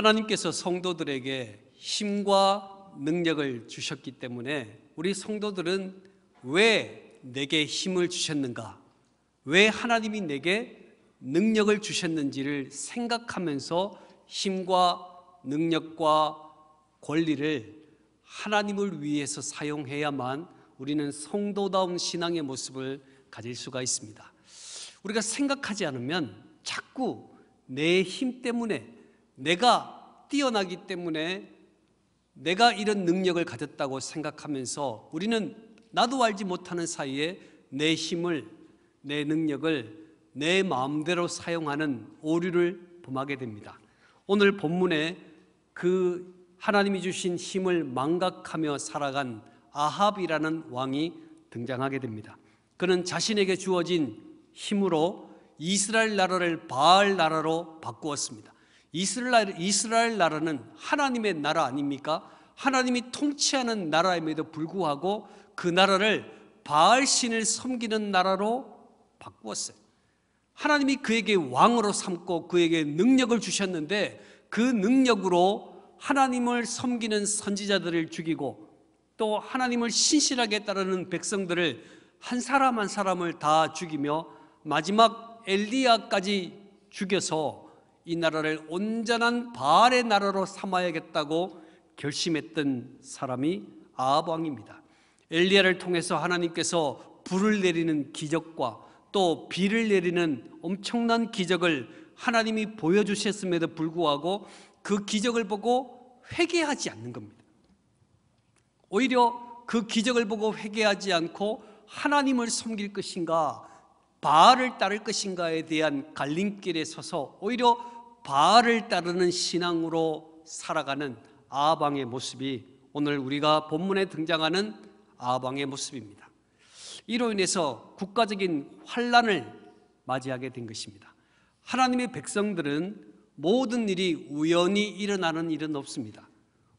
하나님께서 성도들에게 힘과 능력을 주셨기 때문에 우리 성도들은 왜 내게 힘을 주셨는가? 왜 하나님이 내게 능력을 주셨는지를 생각하면서 힘과 능력과 권리를 하나님을 위해서 사용해야만 우리는 성도다운 신앙의 모습을 가질 수가 있습니다. 우리가 생각하지 않으면 자꾸 내 힘 때문에 내가 뛰어나기 때문에 내가 이런 능력을 가졌다고 생각하면서 우리는 나도 알지 못하는 사이에 내 힘을, 내 능력을 내 마음대로 사용하는 오류를 범하게 됩니다. 오늘 본문에 그 하나님이 주신 힘을 망각하며 살아간 아합이라는 왕이 등장하게 됩니다. 그는 자신에게 주어진 힘으로 이스라엘 나라를 바알 나라로 바꾸었습니다. 이스라엘, 이스라엘 나라는 하나님의 나라 아닙니까? 하나님이 통치하는 나라임에도 불구하고 그 나라를 바알 신을 섬기는 나라로 바꾸었어요. 하나님이 그에게 왕으로 삼고 그에게 능력을 주셨는데 그 능력으로 하나님을 섬기는 선지자들을 죽이고 또 하나님을 신실하게 따르는 백성들을 한 사람 한 사람을 다 죽이며 마지막 엘리야까지 죽여서 이 나라를 온전한 바알의 나라로 삼아야겠다고 결심했던 사람이 아합 왕입니다. 엘리야를 통해서 하나님께서 불을 내리는 기적과 또 비를 내리는 엄청난 기적을 하나님이 보여주셨음에도 불구하고 그 기적을 보고 회개하지 않는 겁니다. 오히려 그 기적을 보고 회개하지 않고 하나님을 섬길 것인가 바알을 따를 것인가에 대한 갈림길에 서서 오히려 바알을 따르는 신앙으로 살아가는 아방의 모습이 오늘 우리가 본문에 등장하는 아방의 모습입니다. 이로 인해서 국가적인 환란을 맞이하게 된 것입니다. 하나님의 백성들은 모든 일이 우연히 일어나는 일은 없습니다.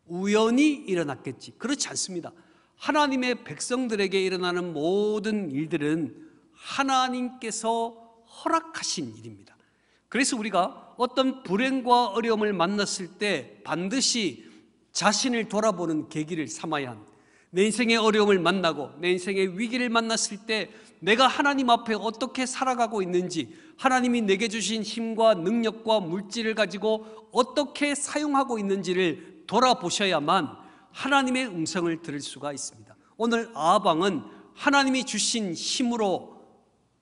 우연히 일어났겠지. 그렇지 않습니다. 하나님의 백성들에게 일어나는 모든 일들은 하나님께서 허락하신 일입니다. 그래서 우리가 어떤 불행과 어려움을 만났을 때 반드시 자신을 돌아보는 계기를 삼아야 한다. 내 인생의 어려움을 만나고 내 인생의 위기를 만났을 때 내가 하나님 앞에 어떻게 살아가고 있는지 하나님이 내게 주신 힘과 능력과 물질을 가지고 어떻게 사용하고 있는지를 돌아보셔야만 하나님의 음성을 들을 수가 있습니다. 오늘 아방은 하나님이 주신 힘으로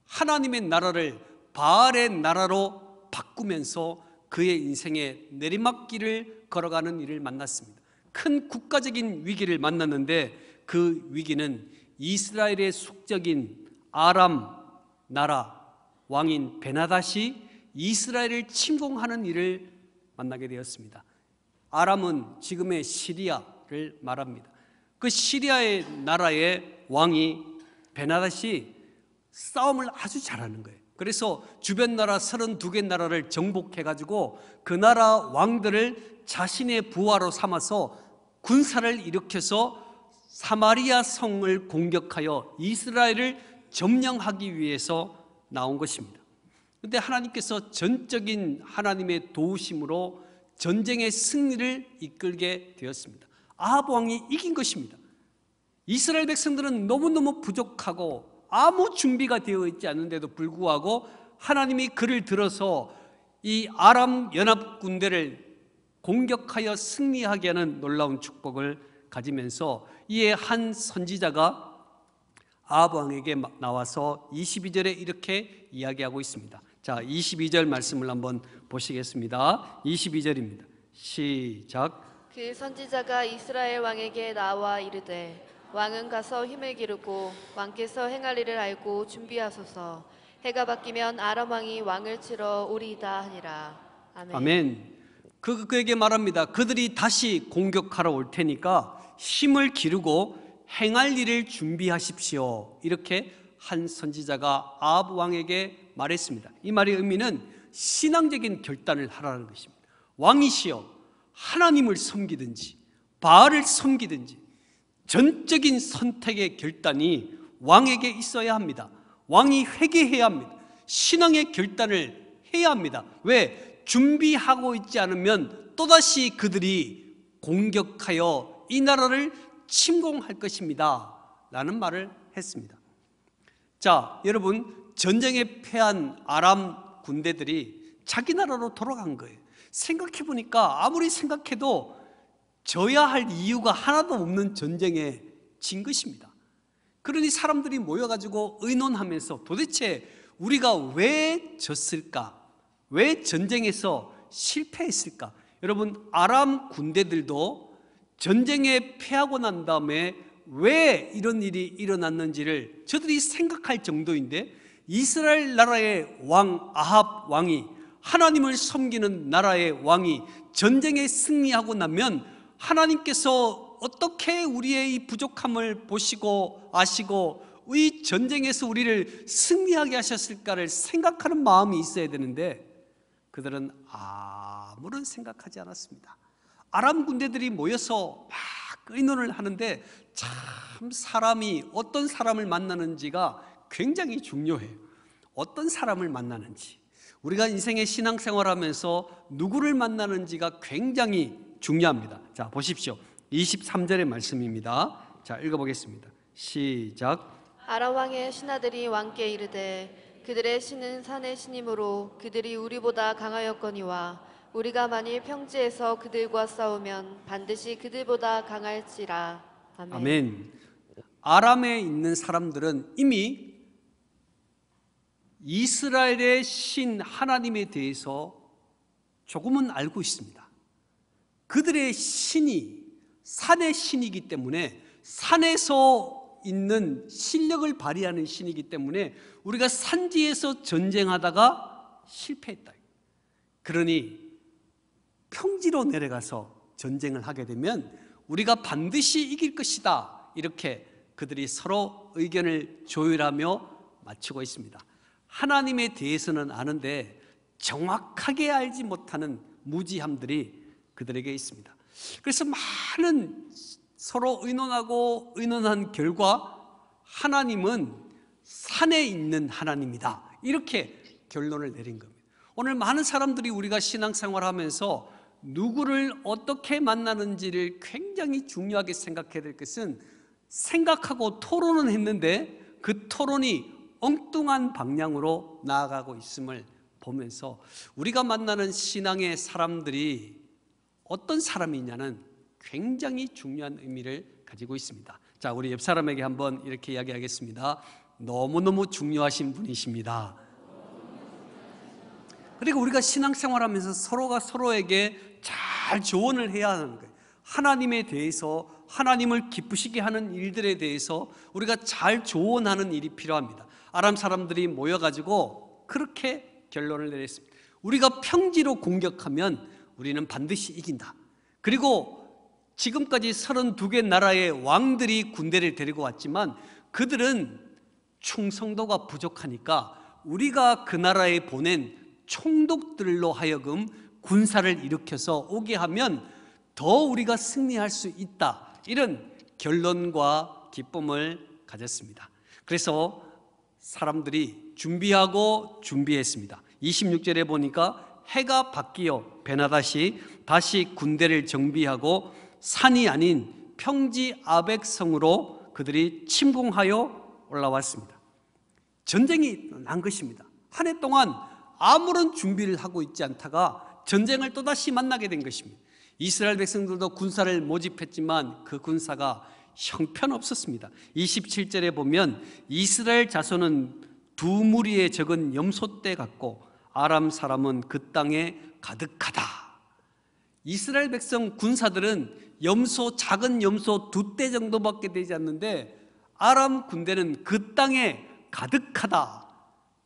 하나님의 나라를 바알의 나라로 바꾸면서 그의 인생의 내리막길을 걸어가는 일을 만났습니다. 큰 국가적인 위기를 만났는데 그 위기는 이스라엘의 숙적인 아람 나라 왕인 베나다시 이스라엘을 침공하는 일을 만나게 되었습니다. 아람은 지금의 시리아를 말합니다. 그 시리아의 나라의 왕이 베나다시 싸움을 아주 잘하는 거예요. 그래서 주변 나라 32개 나라를 정복해가지고 그 나라 왕들을 자신의 부하로 삼아서 군사를 일으켜서 사마리아 성을 공격하여 이스라엘을 점령하기 위해서 나온 것입니다. 그런데 하나님께서 전적인 하나님의 도우심으로 전쟁의 승리를 이끌게 되었습니다. 아합 왕이 이긴 것입니다. 이스라엘 백성들은 너무너무 부족하고 아무 준비가 되어 있지 않은데도 불구하고 하나님이 그를 들어서 이 아람 연합 군대를 공격하여 승리하게 하는 놀라운 축복을 가지면서 이에 한 선지자가 아합 왕에게 나와서 22절에 이렇게 이야기하고 있습니다. 자, 22절 말씀을 한번 보시겠습니다. 22절입니다. 시작. 그 선지자가 이스라엘 왕에게 나와 이르되 왕은 가서 힘을 기르고 왕께서 행할 일을 알고 준비하소서 해가 바뀌면 아람 왕이 왕을 치러 오리이다 하니라 아멘. 아멘. 그, 그에게 말합니다. 그들이 다시 공격하러 올 테니까 힘을 기르고 행할 일을 준비하십시오. 이렇게 한 선지자가 아합 왕에게 말했습니다. 이 말의 의미는 신앙적인 결단을 하라는 것입니다. 왕이시여 하나님을 섬기든지 바알을 섬기든지 전적인 선택의 결단이 왕에게 있어야 합니다. 왕이 회개해야 합니다. 신앙의 결단을 해야 합니다. 왜? 준비하고 있지 않으면 또다시 그들이 공격하여 이 나라를 침공할 것입니다. 라는 말을 했습니다. 자, 여러분, 전쟁에 패한 아람 군대들이 자기 나라로 돌아간 거예요. 생각해 보니까 아무리 생각해도 져야 할 이유가 하나도 없는 전쟁에 진 것입니다. 그러니 사람들이 모여가지고 의논하면서 도대체 우리가 왜 졌을까? 왜 전쟁에서 실패했을까? 여러분, 아람 군대들도 전쟁에 패하고 난 다음에 왜 이런 일이 일어났는지를 저들이 생각할 정도인데 이스라엘 나라의 왕 아합 왕이 하나님을 섬기는 나라의 왕이 전쟁에 승리하고 나면 하나님께서 어떻게 우리의 이 부족함을 보시고 아시고 이 전쟁에서 우리를 승리하게 하셨을까를 생각하는 마음이 있어야 되는데 그들은 아무런 생각하지 않았습니다. 아람 군대들이 모여서 막 의논을 하는데 참 사람이 어떤 사람을 만나는지가 굉장히 중요해요. 어떤 사람을 만나는지. 우리가 인생의 신앙생활 하면서 누구를 만나는지가 굉장히 중요합니다. 자, 보십시오. 23절의 말씀입니다. 자, 읽어보겠습니다. 시작. 아라왕의 신하들이 왕께 이르되 그들의 신은 산의 신이므로 그들이 우리보다 강하였거니와 우리가 만일 평지에서 그들과 싸우면 반드시 그들보다 강할지라. 아멘. 아멘. 아람에 있는 사람들은 이미 이스라엘의 신 하나님에 대해서 조금은 알고 있습니다. 그들의 신이 산의 신이기 때문에 산에서 있는 실력을 발휘하는 신이기 때문에 우리가 산지에서 전쟁하다가 실패했다. 그러니 평지로 내려가서 전쟁을 하게 되면 우리가 반드시 이길 것이다. 이렇게 그들이 서로 의견을 조율하며 맞추고 있습니다. 하나님에 대해서는 아는데 정확하게 알지 못하는 무지함들이 그들에게 있습니다. 그래서 많은 서로 의논하고 의논한 결과 하나님은 산에 있는 하나님이다. 이렇게 결론을 내린 겁니다. 오늘 많은 사람들이 우리가 신앙생활 하면서 누구를 어떻게 만나는지를 굉장히 중요하게 생각해야 될 것은 생각하고 토론은 했는데 그 토론이 엉뚱한 방향으로 나아가고 있음을 보면서 우리가 만나는 신앙의 사람들이 어떤 사람이냐는 굉장히 중요한 의미를 가지고 있습니다. 자, 우리 옆 사람에게 한번 이렇게 이야기하겠습니다. 너무너무 중요하신 분이십니다. 그리고 우리가 신앙생활 하면서 서로가 서로에게 잘 조언을 해야 하는 거예요. 하나님에 대해서 하나님을 기쁘시게 하는 일들에 대해서 우리가 잘 조언하는 일이 필요합니다. 아람 사람들이 모여가지고 그렇게 결론을 내렸습니다. 우리가 평지로 공격하면 우리는 반드시 이긴다. 그리고 지금까지 32개 나라의 왕들이 군대를 데리고 왔지만 그들은 충성도가 부족하니까 우리가 그 나라에 보낸 총독들로 하여금 군사를 일으켜서 오게 하면 더 우리가 승리할 수 있다. 이런 결론과 기쁨을 가졌습니다. 그래서 사람들이 준비하고 준비했습니다. 26절에 보니까 해가 바뀌어 베나다시 다시 군대를 정비하고 산이 아닌 평지 아백성으로 그들이 침공하여 올라왔습니다. 전쟁이 난 것입니다. 한 해 동안 아무런 준비를 하고 있지 않다가 전쟁을 또다시 만나게 된 것입니다. 이스라엘 백성들도 군사를 모집했지만 그 군사가 형편없었습니다. 27절에 보면 이스라엘 자손은 두 무리의 적은 염소 떼 같고 아람 사람은 그 땅에 가득하다. 이스라엘 백성 군사들은 염소 작은 염소 두 대 정도밖에 되지 않는데 아람 군대는 그 땅에 가득하다.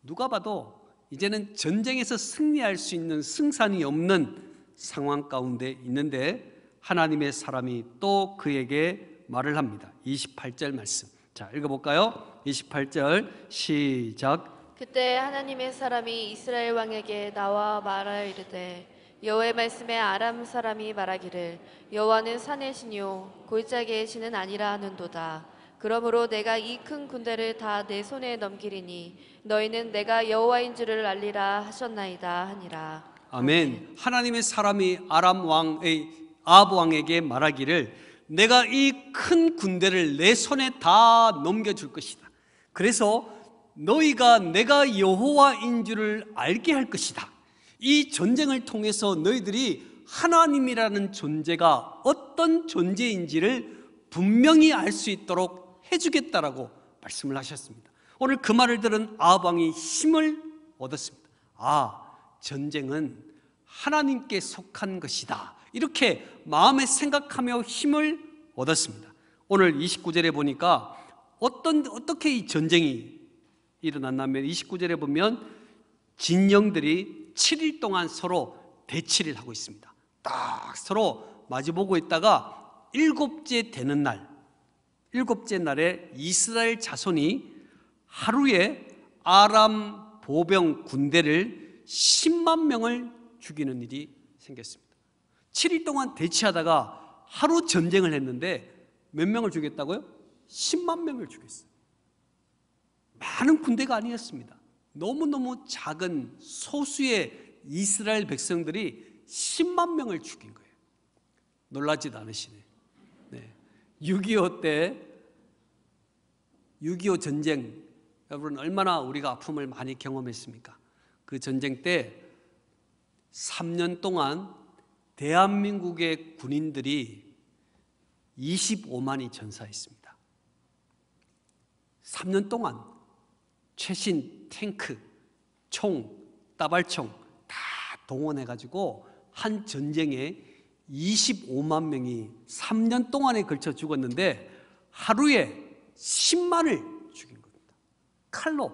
누가 봐도 이제는 전쟁에서 승리할 수 있는 승산이 없는 상황 가운데 있는데 하나님의 사람이 또 그에게 말을 합니다. 28절 말씀. 자, 읽어볼까요? 28절 시작. 그때 하나님의 사람이 이스라엘 왕에게 나와 말하여 이르되 여호와의 말씀에 아람 사람이 말하기를 여호와는 산의 신이요 골짜기의 신은 아니라 하는도다. 그러므로 내가 이 큰 군대를 다 내 손에 넘기리니 너희는 내가 여호와인 줄을 알리라 하셨나이다 하니라. 아멘. 하나님의 사람이 아람 왕의 아합 왕에게 말하기를 내가 이 큰 군대를 내 손에 다 넘겨줄 것이다. 그래서 너희가 내가 여호와인 줄을 알게 할 것이다. 이 전쟁을 통해서 너희들이 하나님이라는 존재가 어떤 존재인지를 분명히 알 수 있도록 해주겠다라고 말씀을 하셨습니다. 오늘 그 말을 들은 아방이 힘을 얻었습니다. 아, 전쟁은 하나님께 속한 것이다. 이렇게 마음에 생각하며 힘을 얻었습니다. 오늘 29절에 보니까 어떤 어떻게 이 전쟁이 일어난 다면 29절에 보면 진영들이 7일 동안 서로 대치를 하고 있습니다. 딱 서로 마주보고 있다가 일곱째 되는 날, 일곱째 날에 이스라엘 자손이 하루에 아람 보병 군대를 10만 명을 죽이는 일이 생겼습니다. 7일 동안 대치하다가 하루 전쟁을 했는데 몇 명을 죽였다고요? 10만 명을 죽였어요. 많은 군대가 아니었습니다. 너무너무 작은 소수의 이스라엘 백성들이 10만 명을 죽인 거예요. 놀라지도 않으시네. 네. 6.25 때, 6.25 전쟁, 여러분 얼마나 우리가 아픔을 많이 경험했습니까? 그 전쟁 때 3년 동안 대한민국의 군인들이 25만이 전사했습니다. 3년 동안 최신 탱크, 총, 따발총 다 동원해 가지고 한 전쟁에 25만 명이 3년 동안에 걸쳐 죽었는데 하루에 10만을 죽인 겁니다. 칼로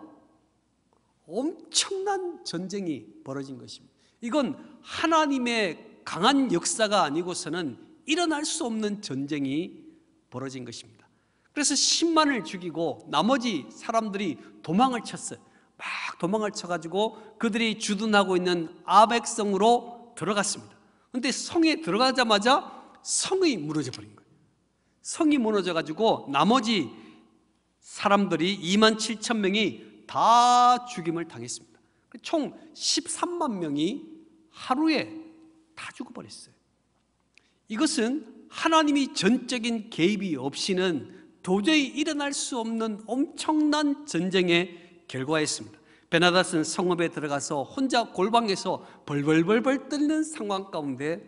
엄청난 전쟁이 벌어진 것입니다. 이건 하나님의 강한 역사가 아니고서는 일어날 수 없는 전쟁이 벌어진 것입니다. 그래서 10만을 죽이고 나머지 사람들이 도망을 쳤어요. 막 도망을 쳐가지고 그들이 주둔하고 있는 아백성으로 들어갔습니다. 근데 성에 들어가자마자 성이 무너져 버린 거예요. 성이 무너져 가지고 나머지 사람들이 2만 7천 명이 다 죽임을 당했습니다. 총 13만 명이 하루에 다 죽어버렸어요. 이것은 하나님이 전적인 개입이 없이는 도저히 일어날 수 없는 엄청난 전쟁의 결과였습니다. 베나다스는 성읍에 들어가서 혼자 골방에서 벌벌벌벌 뜯는 상황 가운데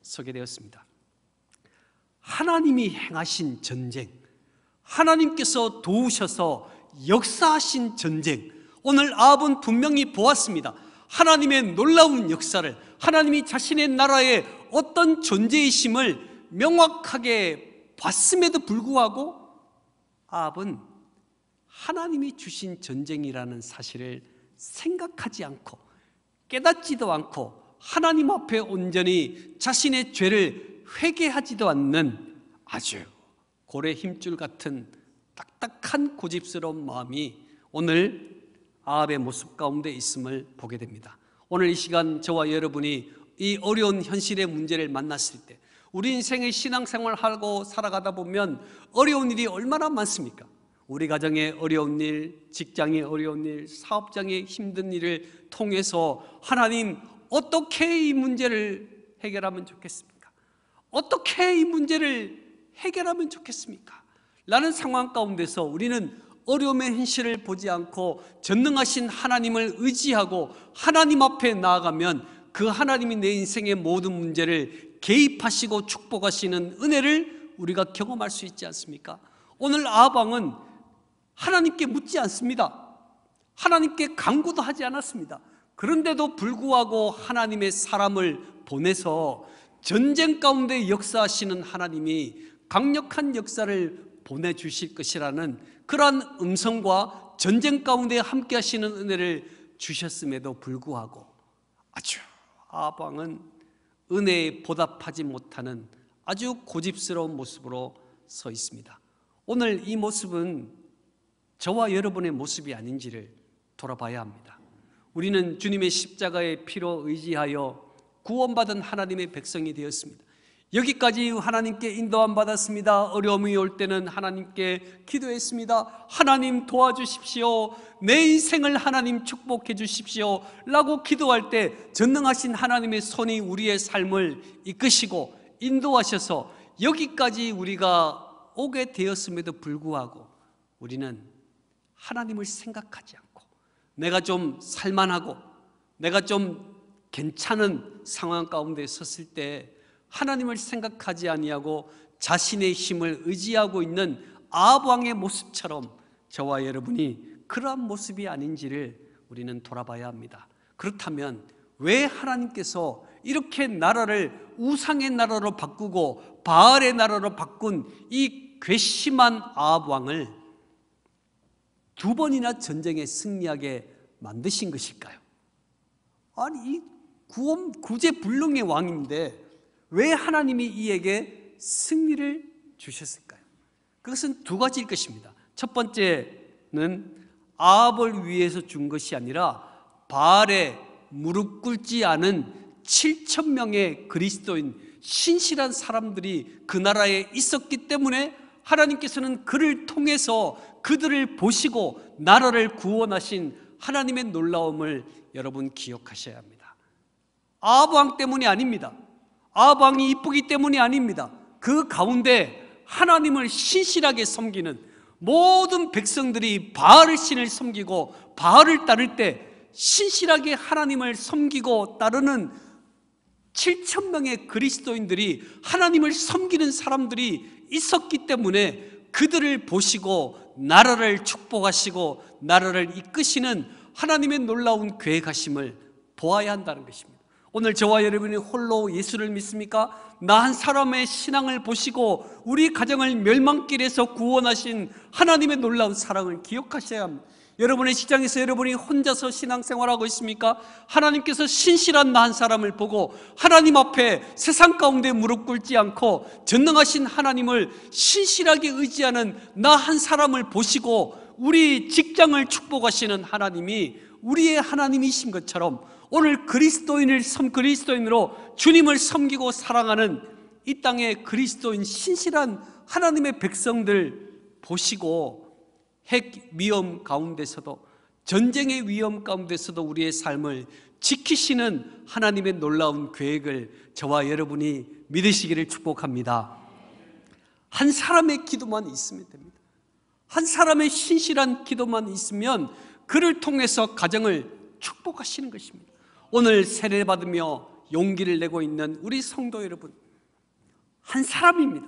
서게 되었습니다. 하나님이 행하신 전쟁, 하나님께서 도우셔서 역사하신 전쟁. 오늘 아합은 분명히 보았습니다. 하나님의 놀라운 역사를 하나님이 자신의 나라의 어떤 존재의심을 명확하게 봤음에도 불구하고 아합은 하나님이 주신 전쟁이라는 사실을 생각하지 않고 깨닫지도 않고 하나님 앞에 온전히 자신의 죄를 회개하지도 않는 아주 고래 힘줄 같은 딱딱한 고집스러운 마음이 오늘 아합의 모습 가운데 있음을 보게 됩니다. 오늘 이 시간 저와 여러분이 이 어려운 현실의 문제를 만났을 때 우리 인생의 신앙생활 하고 살아가다 보면 어려운 일이 얼마나 많습니까? 우리 가정의 어려운 일, 직장의 어려운 일, 사업장의 힘든 일을 통해서 하나님 어떻게 이 문제를 해결하면 좋겠습니까? 어떻게 이 문제를 해결하면 좋겠습니까? 라는 상황 가운데서 우리는 어려움의 현실을 보지 않고 전능하신 하나님을 의지하고 하나님 앞에 나아가면 그 하나님이 내 인생의 모든 문제를 개입하시고 축복하시는 은혜를 우리가 경험할 수 있지 않습니까? 오늘 아방은 하나님께 묻지 않습니다. 하나님께 강구도 하지 않았습니다. 그런데도 불구하고 하나님의 사람을 보내서 전쟁 가운데 역사하시는 하나님이 강력한 역사를 보내주실 것이라는 그러한 음성과 전쟁 가운데 함께 하시는 은혜를 주셨음에도 불구하고 아주 아방은 은혜에 보답하지 못하는 아주 고집스러운 모습으로 서 있습니다. 오늘 이 모습은 저와 여러분의 모습이 아닌지를 돌아봐야 합니다. 우리는 주님의 십자가의 피로 의지하여 구원받은 하나님의 백성이 되었습니다. 여기까지 하나님께 인도함 받았습니다. 어려움이 올 때는 하나님께 기도했습니다. 하나님 도와주십시오. 내 인생을 하나님 축복해 주십시오. 라고 기도할 때 전능하신 하나님의 손이 우리의 삶을 이끄시고 인도하셔서 여기까지 우리가 오게 되었음에도 불구하고 우리는 하나님을 생각하지 않고 내가 좀 살만하고 내가 좀 괜찮은 상황 가운데 섰을 때 하나님을 생각하지 아니하고 자신의 힘을 의지하고 있는 아왕의 모습처럼 저와 여러분이 그러한 모습이 아닌지를 우리는 돌아봐야 합니다. 그렇다면 왜 하나님께서 이렇게 나라를 우상의 나라로 바꾸고 바알의 나라로 바꾼 이 괘씸한 아 왕을 두 번이나 전쟁에 승리하게 만드신 것일까요? 아니 이 구제불능의 왕인데 왜 하나님이 이에게 승리를 주셨을까요? 그것은 두 가지일 것입니다. 첫 번째는 아합을 위해서 준 것이 아니라 바알에 무릎 꿇지 않은 7천 명의 그리스도인 신실한 사람들이 그 나라에 있었기 때문에 하나님께서는 그를 통해서 그들을 보시고 나라를 구원하신 하나님의 놀라움을 여러분 기억하셔야 합니다. 아합 왕 때문이 아닙니다. 아방이 이쁘기 때문이 아닙니다. 그 가운데 하나님을 신실하게 섬기는 모든 백성들이 바알 신을 섬기고 바알을 따를 때 신실하게 하나님을 섬기고 따르는 7천 명의 그리스도인들이 하나님을 섬기는 사람들이 있었기 때문에 그들을 보시고 나라를 축복하시고 나라를 이끄시는 하나님의 놀라운 계획하심을 보아야 한다는 것입니다. 오늘 저와 여러분이 홀로 예수를 믿습니까? 나 한 사람의 신앙을 보시고 우리 가정을 멸망길에서 구원하신 하나님의 놀라운 사랑을 기억하셔야 합니다. 여러분의 시장에서 여러분이 혼자서 신앙생활하고 있습니까? 하나님께서 신실한 나 한 사람을 보고 하나님 앞에 세상 가운데 무릎 꿇지 않고 전능하신 하나님을 신실하게 의지하는 나 한 사람을 보시고 우리 직장을 축복하시는 하나님이 우리의 하나님이신 것처럼 오늘 그리스도인을 섬 그리스도인으로 주님을 섬기고 사랑하는 이 땅의 그리스도인 신실한 하나님의 백성들 보시고 핵 위험 가운데서도 전쟁의 위험 가운데서도 우리의 삶을 지키시는 하나님의 놀라운 계획을 저와 여러분이 믿으시기를 축복합니다. 한 사람의 기도만 있으면 됩니다. 한 사람의 신실한 기도만 있으면 그를 통해서 가정을 축복하시는 것입니다. 오늘 세례를 받으며 용기를 내고 있는 우리 성도 여러분 한 사람입니다.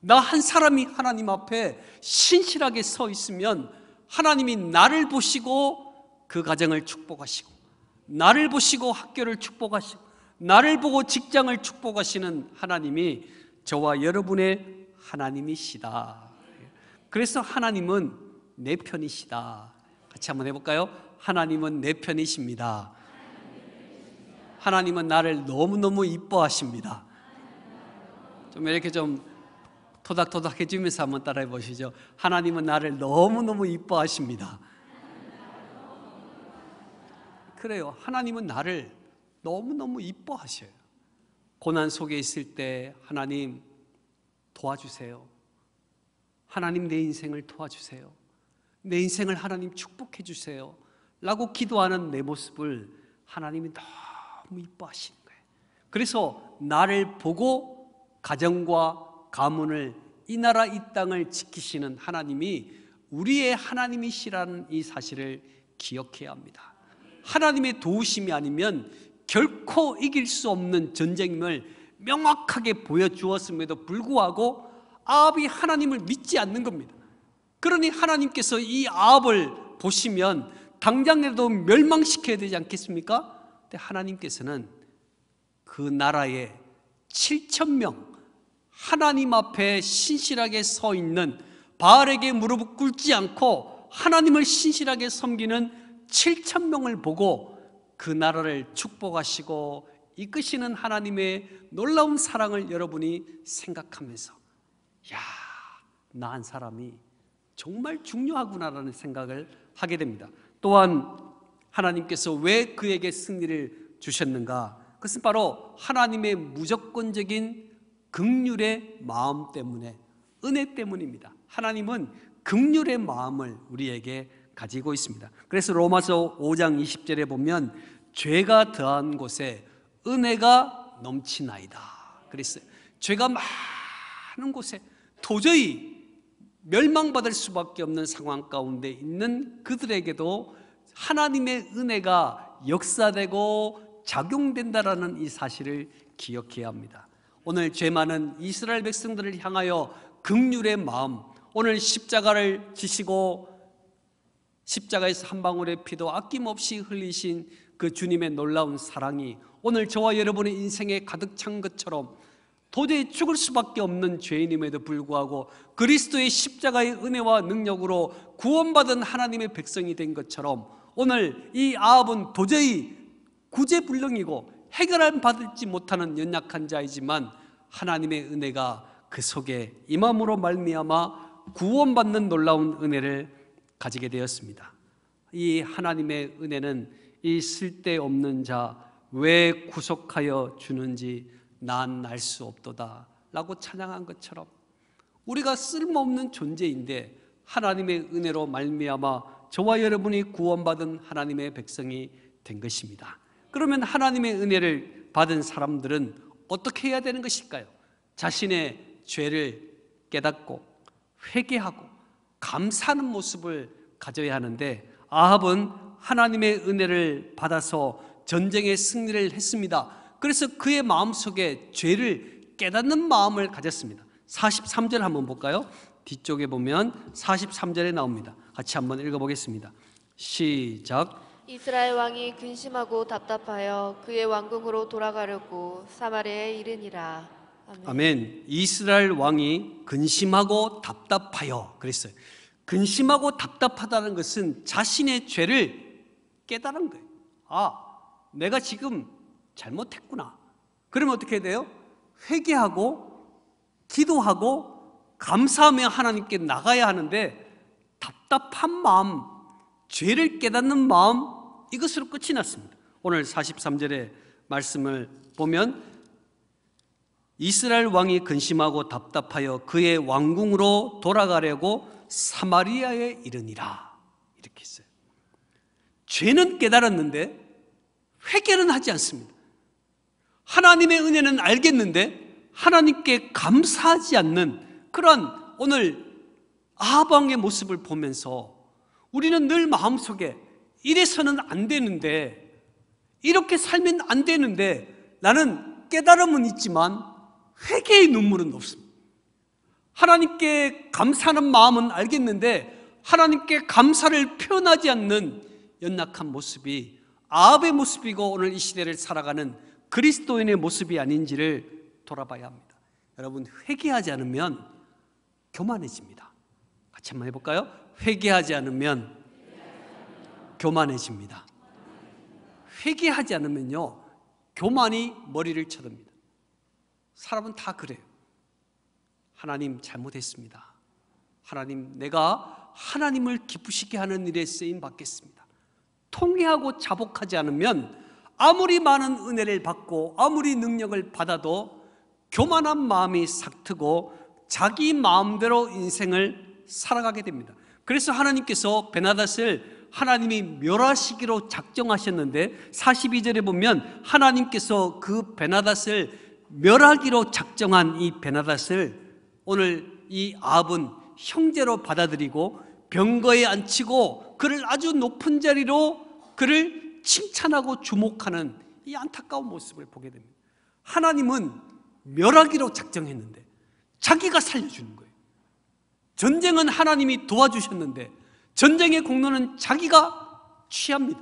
나 한 사람이 하나님 앞에 신실하게 서 있으면 하나님이 나를 보시고 그 가정을 축복하시고 나를 보시고 학교를 축복하시고 나를 보고 직장을 축복하시는 하나님이 저와 여러분의 하나님이시다. 그래서 하나님은 내 편이시다. 같이 한번 해볼까요? 하나님은 내 편이십니다. 하나님은 나를 너무너무 이뻐하십니다. 좀 이렇게 좀 토닥토닥해지면서 한번 따라해 보시죠. 하나님은 나를 너무너무 이뻐하십니다. 그래요. 하나님은 나를 너무너무 이뻐하셔요. 고난 속에 있을 때 하나님 도와주세요. 하나님 내 인생을 도와주세요. 내 인생을 하나님 축복해 주세요. 라고 기도하는 내 모습을 하나님이 너무 이뻐하시는 거예요. 그래서 나를 보고 가정과 가문을 이 나라 이 땅을 지키시는 하나님이 우리의 하나님이시라는 이 사실을 기억해야 합니다. 하나님의 도우심이 아니면 결코 이길 수 없는 전쟁임을 명확하게 보여주었음에도 불구하고 아합이 하나님을 믿지 않는 겁니다. 그러니 하나님께서 이 아합을 보시면 당장이라도 멸망시켜야 되지 않겠습니까? 근데 하나님께서는 그 나라의 7천 명 하나님 앞에 신실하게 서 있는 바알에게 무릎 꿇지 않고 하나님을 신실하게 섬기는 7천 명을 보고 그 나라를 축복하시고 이끄시는 하나님의 놀라운 사랑을 여러분이 생각하면서 야, 나한 사람이 정말 중요하구나라는 생각을 하게 됩니다. 또한 하나님께서 왜 그에게 승리를 주셨는가? 그것은 바로 하나님의 무조건적인 긍휼의 마음 때문에 은혜 때문입니다. 하나님은 긍휼의 마음을 우리에게 가지고 있습니다. 그래서 로마서 5장 20절에 보면 죄가 더한 곳에 은혜가 넘치나이다. 그랬어요. 죄가 많은 곳에 도저히 멸망받을 수밖에 없는 상황 가운데 있는 그들에게도 하나님의 은혜가 역사되고 작용된다라는 이 사실을 기억해야 합니다. 오늘 죄 많은 이스라엘 백성들을 향하여 극률의 마음, 오늘 십자가를 지시고 십자가에서 한 방울의 피도 아낌없이 흘리신 그 주님의 놀라운 사랑이 오늘 저와 여러분의 인생에 가득 찬 것처럼 도저히 죽을 수밖에 없는 죄인임에도 불구하고 그리스도의 십자가의 은혜와 능력으로 구원받은 하나님의 백성이 된 것처럼 오늘 이 아합은 도저히 구제불능이고 해결을 받지 을 못하는 연약한 자이지만 하나님의 은혜가 그 속에 임함으로 말미암아 구원받는 놀라운 은혜를 가지게 되었습니다 이 하나님의 은혜는 이 쓸데없는 자 왜 구속하여 주는지 난 알 수 없도다 라고 찬양한 것처럼 우리가 쓸모없는 존재인데 하나님의 은혜로 말미암아 저와 여러분이 구원받은 하나님의 백성이 된 것입니다. 그러면 하나님의 은혜를 받은 사람들은 어떻게 해야 되는 것일까요? 자신의 죄를 깨닫고 회개하고 감사하는 모습을 가져야 하는데 아합은 하나님의 은혜를 받아서 전쟁의 승리를 했습니다. 그래서 그의 마음속에 죄를 깨닫는 마음을 가졌습니다. 43절 한번 볼까요? 뒤쪽에 보면 43절에 나옵니다. 같이 한번 읽어보겠습니다. 시작. 이스라엘 왕이 근심하고 답답하여 그의 왕궁으로 돌아가려고 사마리아에 이르니라. 아멘. 아멘. 이스라엘 왕이 근심하고 답답하여 그랬어요. 근심하고 답답하다는 것은 자신의 죄를 깨달은 거예요. 아, 내가 지금 잘못했구나. 그러면 어떻게 돼요? 회개하고 기도하고 감사하며 하나님께 나가야 하는데 답답한 마음, 죄를 깨닫는 마음 이것으로 끝이 났습니다. 오늘 43절의 말씀을 보면 이스라엘 왕이 근심하고 답답하여 그의 왕궁으로 돌아가려고 사마리아에 이르니라 이렇게 있어요. 죄는 깨달았는데 회개는 하지 않습니다. 하나님의 은혜는 알겠는데 하나님께 감사하지 않는 그런 오늘 아방의 모습을 보면서 우리는 늘 마음속에 이래서는 안 되는데 이렇게 살면 안 되는데 나는 깨달음은 있지만 회개의 눈물은 없습니다. 하나님께 감사하는 마음은 알겠는데 하나님께 감사를 표현하지 않는 연약한 모습이 아합의 모습이고 오늘 이 시대를 살아가는 그리스도인의 모습이 아닌지를 돌아봐야 합니다. 여러분 회개하지 않으면 교만해집니다. 같이 한번 해볼까요? 회개하지 않으면 교만해집니다. 회개하지 않으면요, 교만이 머리를 쳐듭니다. 사람은 다 그래요. 하나님 잘못했습니다. 하나님, 내가 하나님을 기쁘시게 하는 일에 쓰임 받겠습니다. 통회하고 자복하지 않으면 아무리 많은 은혜를 받고 아무리 능력을 받아도 교만한 마음이 삭트고 자기 마음대로 인생을 살아가게 됩니다. 그래서 하나님께서 베나닷을 하나님이 멸하시기로 작정하셨는데 42절에 보면 하나님께서 그 베나닷을 멸하기로 작정한 이 베나닷을 오늘 이 아합은 형제로 받아들이고 병거에 앉히고 그를 아주 높은 자리로 그를 칭찬하고 주목하는 이 안타까운 모습을 보게 됩니다. 하나님은 멸하기로 작정했는데 자기가 살려주는 거예요. 전쟁은 하나님이 도와주셨는데 전쟁의 공로는 자기가 취합니다.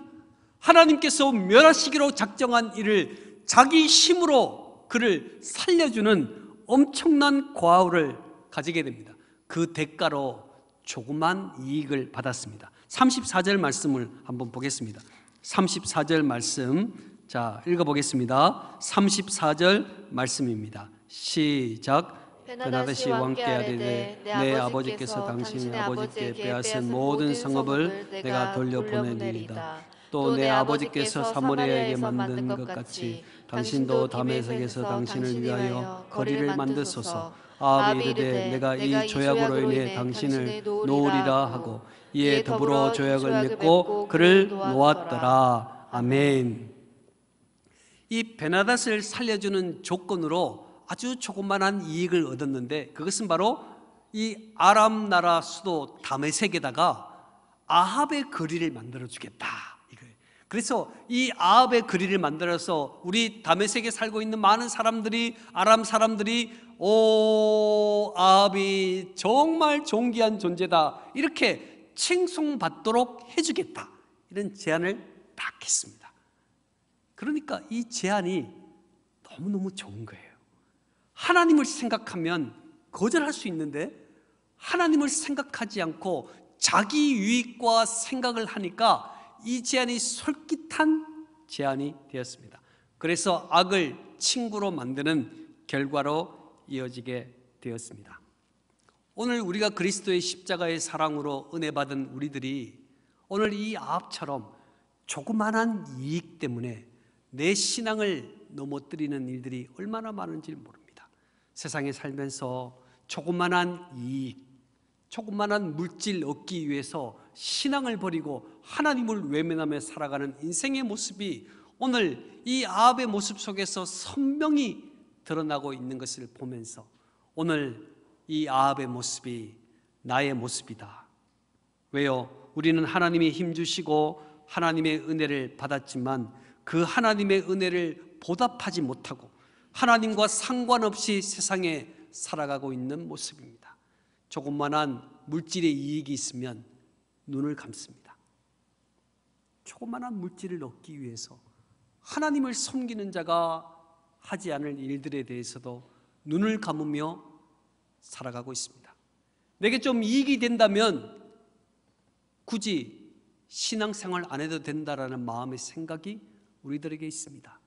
하나님께서 멸하시기로 작정한 일을 자기 힘으로 그를 살려주는 엄청난 과오를 가지게 됩니다. 그 대가로 조그만 이익을 받았습니다. 34절 말씀을 한번 보겠습니다. 34절 말씀. 자, 읽어보겠습니다. 34절 말씀입니다. 시작. 베나다시 왕께 아뢰되 내 아버지께서 당신의 아버지께 빼앗은 모든 성읍을 내가 돌려보내리이다. 또 내 아버지께서 사무레에게 만든 것 같이 당신도 담에색에서 당신을 위하여 거리를 만드소서. 아합 이르되 내가 이 조약으로 인해 당신을 놓으리라 하고 이에 더불어 조약을 맺고 그를 놓았더라. 아멘. 이 베나닷을 살려주는 조건으로 아주 조그만한 이익을 얻었는데 그것은 바로 이 아람 나라 수도 담의색에다가 아합의 거리를 만들어 주겠다. 그래서 이 아합의 거리를 만들어서 우리 담의색에 살고 있는 많은 사람들이 아람 사람들이 오 아합이 정말 존귀한 존재다 이렇게 칭송받도록 해주겠다 이런 제안을 딱 했습니다. 그러니까 이 제안이 너무너무 좋은 거예요. 하나님을 생각하면 거절할 수 있는데 하나님을 생각하지 않고 자기 유익과 생각을 하니까 이 제안이 솔깃한 제안이 되었습니다. 그래서 악을 친구로 만드는 결과로 이어지게 되었습니다. 오늘 우리가 그리스도의 십자가의 사랑으로 은혜 받은 우리들이 오늘 이아처럼 조그만한 이익 때문에 내 신앙을 넘어뜨리는 일들이 얼마나 많은지 모릅니다. 세상에 살면서 조그만한 이익, 조그만한 물질 얻기 위해서 신앙을 버리고 하나님을 외면하며 살아가는 인생의 모습이 오늘 이 아합의 모습 속에서 선명히 드러나고 있는 것을 보면서 오늘 이 아합의 모습이 나의 모습이다. 왜요? 우리는 하나님이 힘 주시고 하나님의 은혜를 받았지만 그 하나님의 은혜를 보답하지 못하고 하나님과 상관없이 세상에 살아가고 있는 모습입니다. 조금만한 물질의 이익이 있으면 눈을 감습니다. 조그만한 물질을 얻기 위해서 하나님을 섬기는 자가 하지 않을 일들에 대해서도 눈을 감으며 살아가고 있습니다. 내게 좀 이익이 된다면 굳이 신앙생활 안 해도 된다라 마음의 생각이 우리들에게 있습니다.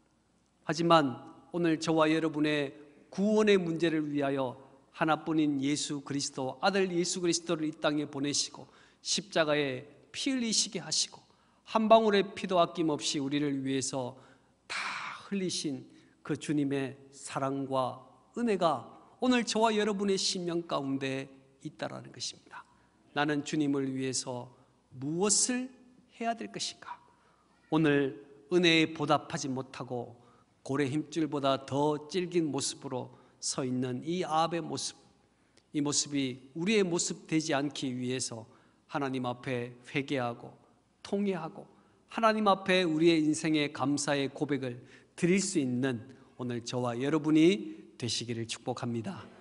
하지만 오늘 저와 여러분의 구원의 문제를 위하여 하나뿐인 예수 그리스도 아들 예수 그리스도를 이 땅에 보내시고 십자가에 피 흘리시게 하시고 한 방울의 피도 아낌없이 우리를 위해서 다 흘리신 그 주님의 사랑과 은혜가 오늘 저와 여러분의 신명 가운데 있다라는 것입니다. 나는 주님을 위해서 무엇을 해야 될 것인가? 오늘 은혜에 보답하지 못하고 고래 힘줄보다 더 질긴 모습으로 서 있는 이 아합의 모습, 이 모습이 우리의 모습 되지 않기 위해서 하나님 앞에 회개하고 통회하고 하나님 앞에 우리의 인생의 감사의 고백을 드릴 수 있는 오늘 저와 여러분이 되시기를 축복합니다.